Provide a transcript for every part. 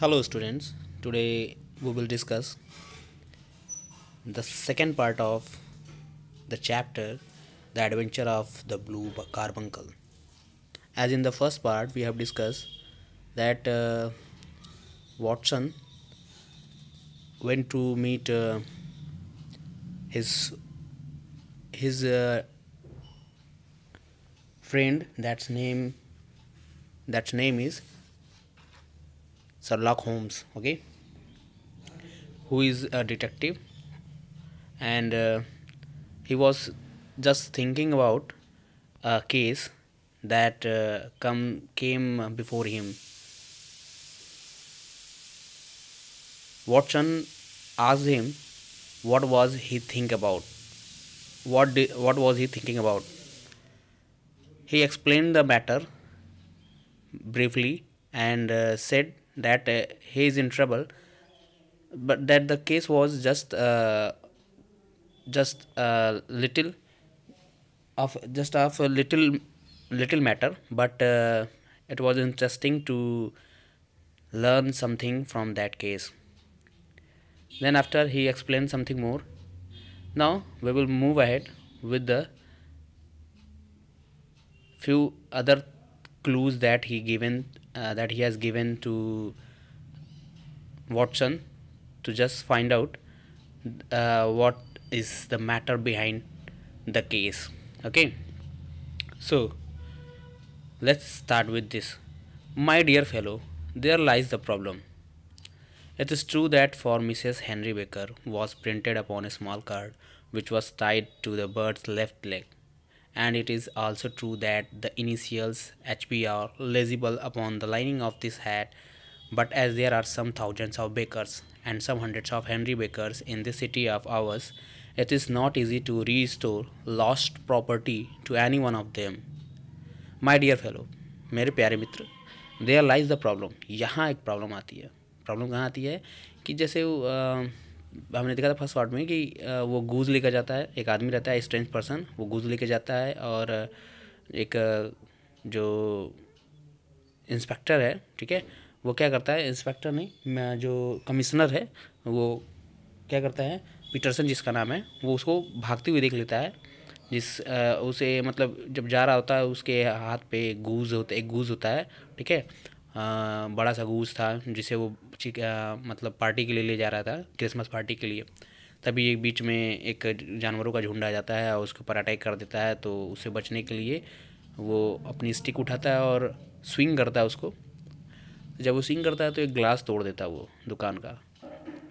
hello students today we will discuss the second part of the chapter the adventure of the blue carbuncle as in the first part we have discussed that uh, watson went to meet uh, his his uh, friend that's name that's name is sherlock holmes okay who is a detective and uh, he was just thinking about a case that uh, come came before him watson asked him what was he think about what what was he thinking about he explained the matter briefly and uh, said that uh, he is in trouble but that the case was just uh, just a little of just of a little little matter but uh, it was interesting to learn something from that case then after he explained something more now we will move ahead with the few other clues that he given uh, that he has given to Watson to just find out uh, what is the matter behind the case. Okay, so let's start with this. My dear fellow, there lies the problem. It is true that for Mrs. Henry Baker was printed upon a small card which was tied to the bird's left leg and it is also true that the initials HP are legible upon the lining of this hat but as there are some thousands of bakers and some hundreds of Henry bakers in the city of ours, it is not easy to restore lost property to any one of them. My dear fellow, मेरे प्यारे मित्र there lies the problem. यहाँ एक problem आती है Problem कहाँ आती है कि जैसे हमने देखा था फर्स्ट शॉट में कि वो गूज लेकर जाता है एक आदमी रहता है स्ट्रेंज पर्सन वो गूज लेकर जाता है और एक जो इंस्पेक्टर है ठीक है वो क्या करता है इंस्पेक्टर नहीं जो कमिश्नर है वो क्या करता है पीटरसन जिसका नाम है वो उसको भागते हुए देख लेता है जिस उसे मतलब जब जा रहा होता है उसके हाथ पे गूज होता है एक गूज होता है ठीक है बड़ा सा गूस था जिसे वो मतलब पार्टी के लिए ले जा रहा था क्रिसमस पार्टी के लिए तभी एक बीच में एक जानवरों का झुंड आ जाता है और उसके ऊपर अटैक कर देता है तो उसे बचने के लिए वो अपनी स्टिक उठाता है और स्विंग करता है उसको जब वो स्विंग करता है तो एक ग्लास तोड़ देता है वो दुकान का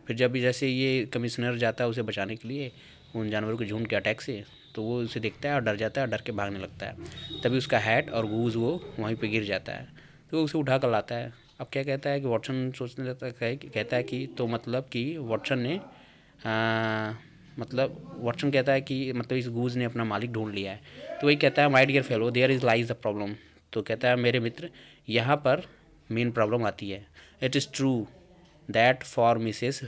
फिर जब जैसे ये कमिश्नर जाता है उसे बचाने के लिए उन जानवरों के झुंड के अटैक से तो वो उसे देखता है और डर जाता है और डर के भागने लगता है तभी उसका हैट और गूज वो वहीं पर गिर जाता है तो उसे उठा कर लाता है अब क्या कहता है कि वॉटसन सोचने लगता है कि कहता है कि तो मतलब कि वॉटसन ने आ, मतलब वॉटसन कहता है कि मतलब इस गूज ने अपना मालिक ढूंढ लिया है तो वही कहता है my dear fellow there is lies the problem तो कहता है मेरे मित्र यहाँ पर मेन प्रॉब्लम आती है it is true that for Mrs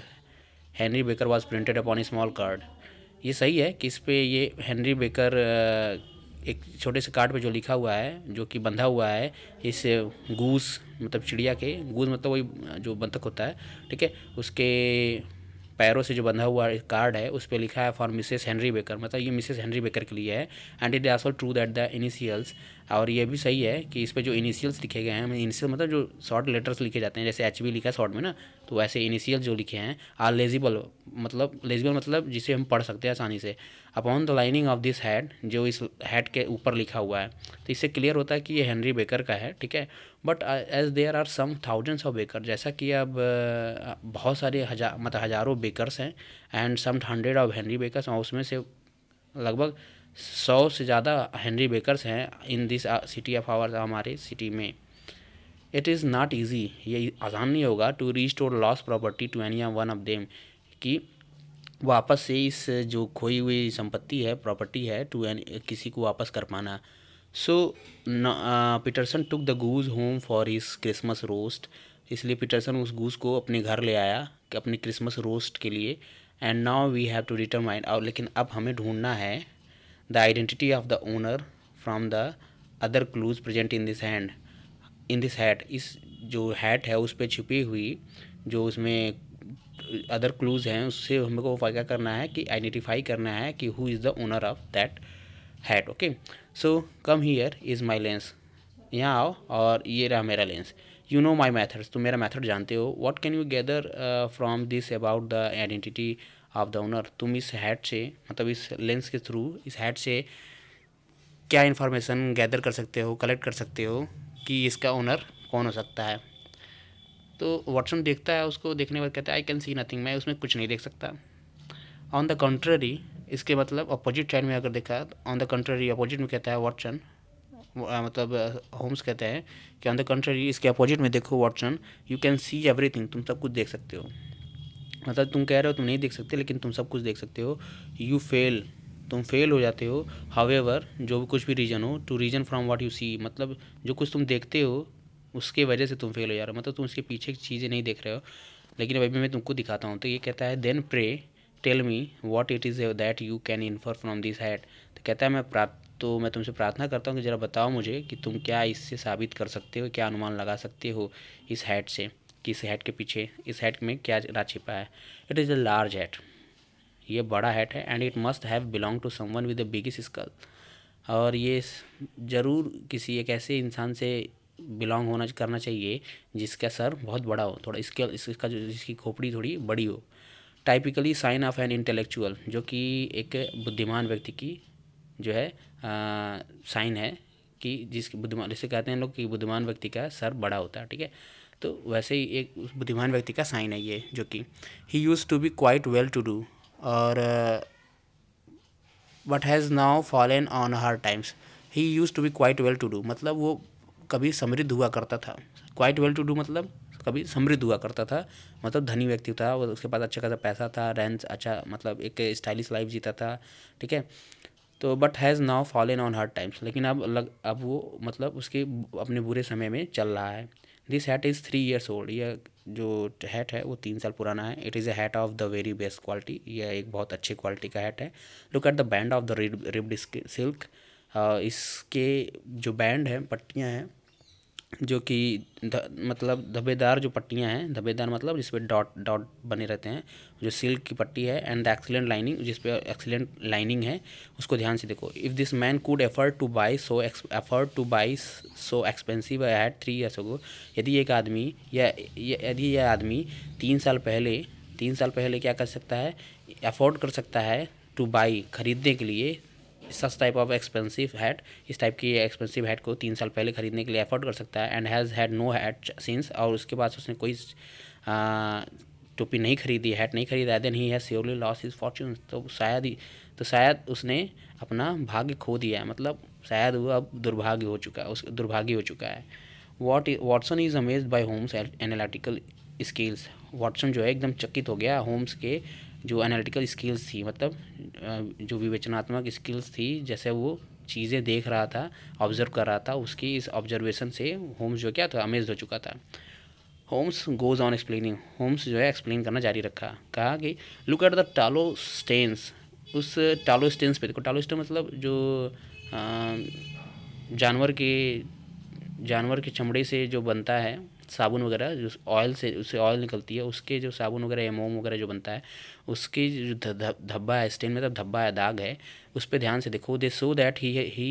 Henry Baker was printed upon a small card ये सही है कि इस पर ये हैनरी बेकर एक छोटे से कार्ड पे जो लिखा हुआ है जो कि बंधा हुआ है इस गूस मतलब चिड़िया के गूस मतलब वही जो बंधक होता है ठीक है उसके पैरों से जो बंधा हुआ कार्ड है उस पर लिखा है फॉर मिसेस हेनरी बेकर मतलब ये मिसेस हेनरी बेकर के लिए है and it also true that the initials और ये भी सही है कि इस पर जो इनिशियल्स लिखे गए हैं इनिशियल मतलब जो शॉर्ट लेटर्स लिखे जाते हैं जैसे एच बी लिखा है शॉर्ट में ना तो ऐसे इनिशियल जो लिखे हैं आर लेजिबल मतलब लेजिबल मतलब जिसे हम पढ़ सकते हैं आसानी से upon the lining of this head जो इस हेड के ऊपर लिखा हुआ है तो इससे क्लियर होता है कि ये हेनरी बेकर का है ठीक है but as there are some thousands of Baker जैसा कि अब uh, बहुत सारे हजार मतलब हज़ारों बेकरस हैं and some hundred of Henry Bakers और उसमें से लगभग सौ से ज़्यादा हेनरी बेकरस हैं in this city of our हमारे सिटी में इट इज़ नॉट ईजी ये आसान नहीं होगा to restore lost property to any one of them कि वापस से इस जो खोई हुई संपत्ति है प्रॉपर्टी है टू एन किसी को वापस कर पाना so Peterson took the goose home for his Christmas roast इसलिए पीटरसन उस गूज को अपने घर ले आया कि अपने क्रिसमस रोस्ट के लिए and now we have to determine और लेकिन अब हमें ढूंढना है the identity of the owner from the other clues present in this hand in this hat इस जो हैट है उस पर छिपी हुई जो उसमें अदर क्लूज हैं उससे हमको को क्या करना है कि आइडेंटिफाई करना है कि who is the owner of that hat okay so come here is my lens यहाँ आओ और ये रहा मेरा lens you know my methods तुम मेरा मैथड जानते हो what can you gather from this about the identity of the owner तुम इस हैट से मतलब इस लेंस के थ्रू इस हैट से क्या इन्फॉर्मेशन गैदर कर सकते हो कलेक्ट कर सकते हो कि इसका ओनर कौन हो सकता है तो वाटसन देखता है उसको देखने के बाद कहता है आई कैन सी नथिंग मैं उसमें कुछ नहीं देख सकता ऑन द कंट्ररी इसके मतलब अपोजिट साइड में अगर देखा तो ऑन द कंट्ररी अपोजिट में कहता है वाटसन मतलब होम्स कहते हैं कि ऑन द कंट्ररी इसके अपोजिट में देखो Watson you can see everything तुम सब कुछ देख सकते हो मतलब तुम कह रहे हो तुम नहीं देख सकते लेकिन तुम सब कुछ देख सकते हो यू फेल तुम फेल हो जाते हो हावेवर जो भी कुछ भी रीज़न हो to reason from what you see मतलब जो कुछ तुम देखते हो उसके वजह से तुम फेल हो जा रहे हो मतलब तुम उसके पीछे की चीज़ें नहीं देख रहे हो लेकिन अभी मैं तुमको दिखाता हूँ तो ये कहता है then pray tell me what it is that you can infer from this hat तो कहता है मैं प्राप्त तो मैं तुमसे प्रार्थना करता हूँ कि ज़रा बताओ मुझे कि तुम क्या इससे साबित कर सकते हो क्या अनुमान लगा सकते हो इस हैड से कि इस हैड के पीछे इस हैड में क्या छिपा है it is a large hat ये बड़ा हैट है and it must have belong to someone with the biggest skull और ये ज़रूर किसी एक ऐसे इंसान से बिलोंग होना करना चाहिए जिसका सर बहुत बड़ा हो थोड़ा इसके इसका जो इसकी खोपड़ी थोड़ी बड़ी हो typically sign of an intellectual जो कि एक बुद्धिमान व्यक्ति की जो है साइन है कि जिस बुद्धिमान जैसे कहते हैं लोग कि बुद्धिमान व्यक्ति का सर बड़ा होता है ठीक है तो वैसे ही एक बुद्धिमान व्यक्ति का साइन है ये जो कि he used to be quite well to do और but has now fallen on hard times he used to be quite well to do मतलब वो कभी समृद्ध हुआ करता था क्वाइट वेल टू डू मतलब कभी समृद्ध हुआ करता था मतलब धनी व्यक्ति था वो उसके पास अच्छा खासा पैसा था रेंस अच्छा मतलब एक स्टाइलिश लाइफ जीता था ठीक है तो but has now fallen on hard times लेकिन अब लग अब वो मतलब उसके अपने बुरे समय में चल रहा है this hat is three years old यह जो हैट है वो तीन साल पुराना है it is a hat of the very best quality यह एक बहुत अच्छी क्वालिटी का हैट है look at the band of the rib ribbed silk इसके जो बैंड हैं पट्टियाँ हैं जो कि मतलब धब्बेदार जो पट्टियाँ हैं धब्बेदार मतलब जिसपे डॉट डॉट बने रहते हैं जो सिल्क की पट्टी है एंड द एक्सीलेंट लाइनिंग जिसपे एक्सीलेंट लाइनिंग है उसको ध्यान से देखो if this man could afford to buy so afford to buy so expensive at three years ago यदि एक आदमी या यदि यह आदमी तीन साल पहले तीन साल पहले क्या कर सकता है अफोर्ड कर सकता है टू बाई खरीदने के लिए such type of expensive hat इस टाइप की एक्सपेंसिव हैट को तीन साल पहले खरीदने के लिए अफोर्ड कर सकता है and has had no hat since और उसके बाद उसने कोई टोपी नहीं खरीदी हैट नहीं खरीदा है देन ही है श्योरली लॉस इज फॉर्चून तो शायद ही तो शायद उसने अपना भाग्य खो दिया है मतलब शायद वो अब दुर्भाग्य हो चुका है उस दुर्भाग्य हो चुका है what Watson is amazed by Holmes analytical skills Watson जो है एकदम चकित हो गया होम्स के जो एनालिटिकल स्किल्स थी मतलब जो विवेचनात्मक स्किल्स थी जैसे वो चीज़ें देख रहा था ऑब्जर्व कर रहा था उसकी इस ऑब्जर्वेशन से होम्स जो क्या था अमेज हो चुका था Holmes goes on explaining Holmes जो है एक्सप्लेन करना जारी रखा कहा कि look at the tallow stains उस टालो स्टेंस पे देखो टालो स्टेन मतलब जो जानवर के जानवर के चमड़े से जो बनता है साबुन वगैरह जो ऑयल से उससे ऑयल निकलती है उसके जो साबुन वगैरह या मोम वगैरह जो बनता है उसकी जो धब्बा है स्टेन मतलब धब्बा या दाग है उस पर ध्यान से देखो they so that he he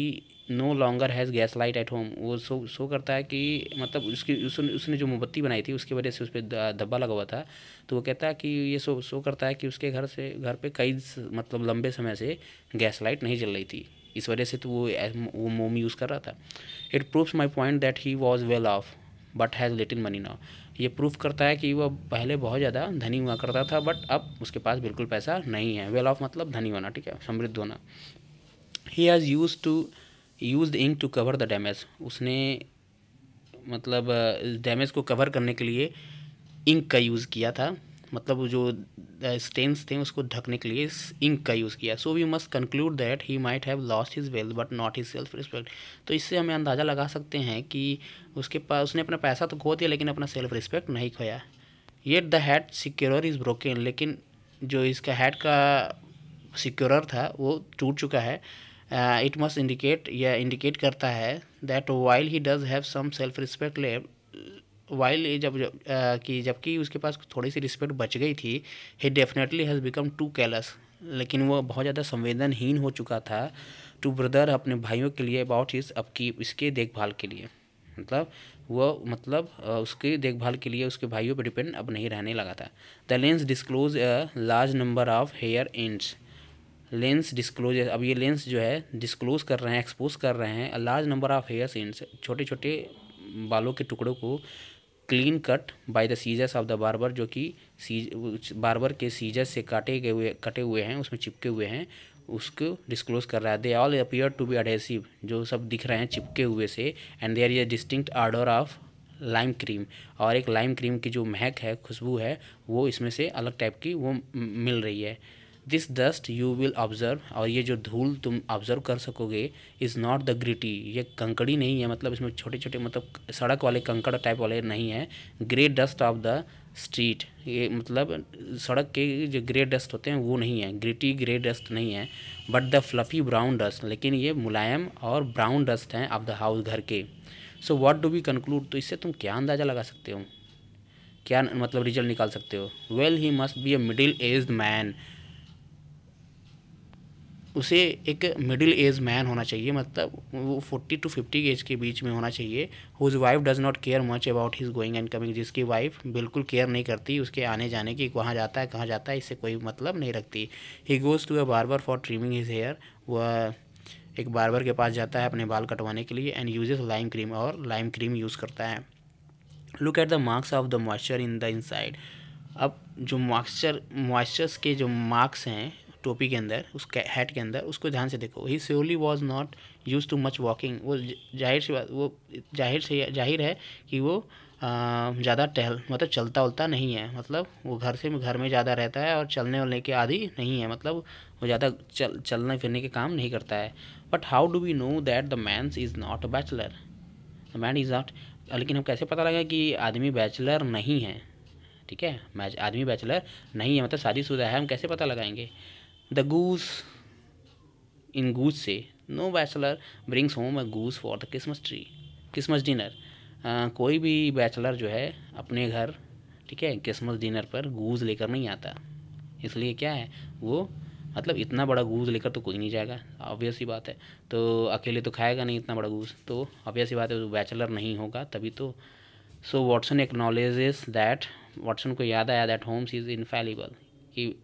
no longer has gas light at home वो सो सो करता है कि मतलब उसकी उसने उसने जो मोमबत्ती बनाई थी उसकी वजह से उस पर धब्बा लगा हुआ था तो वो कहता है कि ये सो सो करता है कि उसके घर से घर पे कई मतलब लंबे समय से गैस लाइट नहीं चल रही थी इस वजह से तो वो वो मोम यूज़ कर रहा था it proves my point that he was well off but has little money now ये प्रूफ करता है कि वह पहले बहुत ज़्यादा धनी हुआ करता था बट अब उसके पास बिल्कुल पैसा नहीं है वेल ऑफ मतलब धनी होना ठीक है समृद्ध होना he has use to use the ink to cover the damage उसने मतलब डैमेज को कवर करने के लिए इंक का यूज़ किया था मतलब जो स्टेंस uh, थे उसको ढकने के लिए इस इंक का यूज़ किया so we must conclude that he might have lost his wealth but not his self respect तो इससे हमें अंदाज़ा लगा सकते हैं कि उसके पास उसने अपना पैसा तो खो दिया लेकिन अपना सेल्फ रिस्पेक्ट नहीं खोया yet the hat secure is broken लेकिन जो इसका हैड का सिक्योर था वो टूट चुका है इट मस्ट इंडिकेट या इंडिकेट करता है that while he does have some self respect left while जब, जब कि जबकि उसके पास थोड़ी सी रिस्पेक्ट बच गई थी he definitely has become too callous लेकिन वो बहुत ज़्यादा संवेदनहीन हो चुका था टू ब्रदर अपने भाइयों के लिए अबाउट हिज अब की इसके देखभाल के लिए मतलब वह मतलब उसकी देखभाल के लिए उसके भाइयों पर डिपेंड अब नहीं रहने लगा था the lens disclose a large number of hair ends lens disclose अब ये लेंस जो है डिस्क्लोज कर रहे हैं एक्सपोज कर रहे हैं large number of hair ends छोटे छोटे बालों के टुकड़ों को clean cut by the scissors of the barber जो कि सीज बार्बर के सीजर्स से काटे गए हुए कटे हुए हैं उसमें चिपके हुए हैं उसको डिस्क्लोज कर रहा है they all appear to be adhesive जो सब दिख रहे हैं चिपके हुए से and there is a distinct odour of lime cream और एक लाइम क्रीम की जो महक है खुशबू है वो इसमें से अलग टाइप की वो मिल रही है this dust you will observe और ये जो धूल तुम ऑब्जर्व कर सकोगे इज़ नॉट द ग्रिटी ये कंकड़ी नहीं है मतलब इसमें छोटे छोटे मतलब सड़क वाले कंकड़ टाइप वाले नहीं है grey dust of the street ये मतलब सड़क के जो ग्रे डस्ट होते हैं वो नहीं है ग्रिटी ग्रे डस्ट नहीं है but the fluffy brown dust लेकिन ये मुलायम और ब्राउन डस्ट हैं ऑफ द हाउस घर के so what do we conclude तो इससे तुम क्या अंदाज़ा लगा सकते हो क्या मतलब रिजल्ट निकाल सकते हो well he must be a middle age man उसे एक मिडिल एज मैन होना चाहिए मतलब वो फोर्टी टू फिफ्टी एज के बीच में होना चाहिए whose wife does not care much about his going and coming जिसकी वाइफ बिल्कुल केयर नहीं करती उसके आने जाने की कहाँ जाता है कहाँ जाता है इससे कोई मतलब नहीं रखती he goes to a barber for trimming his hair वह एक बारबर के पास जाता है अपने बाल कटवाने के लिए एंड यूजेस लाइम क्रीम और लाइम क्रीम यूज़ करता है look at the marks of the moisture in the inside अब जो मॉइस्चर मॉइस्चर्स के जो मार्क्स हैं टोपी के अंदर उस हैट के अंदर उसको ध्यान से देखो he solely was not use to much walking वो जाहिर सी बात वो जाहिर से जाहिर है कि वो ज़्यादा टहल मतलब चलता उलता नहीं है मतलब वो घर से घर में ज़्यादा रहता है और चलने वलने के आदि नहीं है मतलब वो ज़्यादा चल चलने फिरने के काम नहीं करता है but how do we know that the man's is not a bachelor the man is not लेकिन हम कैसे पता लगा कि आदमी बैचलर नहीं है ठीक है आदमी बैचलर नहीं है मतलब शादीशुदा है हम कैसे पता लगाएंगे द गूस इन गूज से no bachelor brings home a goose for the Christmas tree Christmas dinner कोई भी बैचलर जो है अपने घर ठीक है क्रिसमस डिनर पर गूज लेकर नहीं आता इसलिए क्या है वो मतलब इतना बड़ा गूज लेकर तो कोई नहीं जाएगा ऑब्वियस ही बात है तो अकेले तो खाएगा नहीं इतना बड़ा गूज तो ऑब्वियस ही बात है वो बैचलर नहीं होगा तभी तो so Watson acknowledges that Watson को याद आया दैट होम्स इज़ इनफेलिबल कि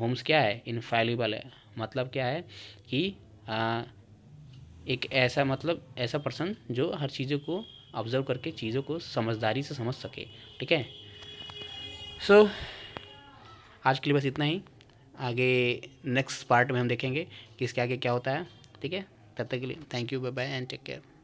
होम्स क्या है इनफेलिबल है मतलब क्या है कि आ, एक ऐसा मतलब ऐसा पर्सन जो हर चीज़ों को ऑब्जर्व करके चीज़ों को समझदारी से समझ सके ठीक है सो so, आज के लिए बस इतना ही आगे नेक्स्ट पार्ट में हम देखेंगे कि इसके आगे क्या होता है ठीक है तब तक के लिए thank you bye bye and take care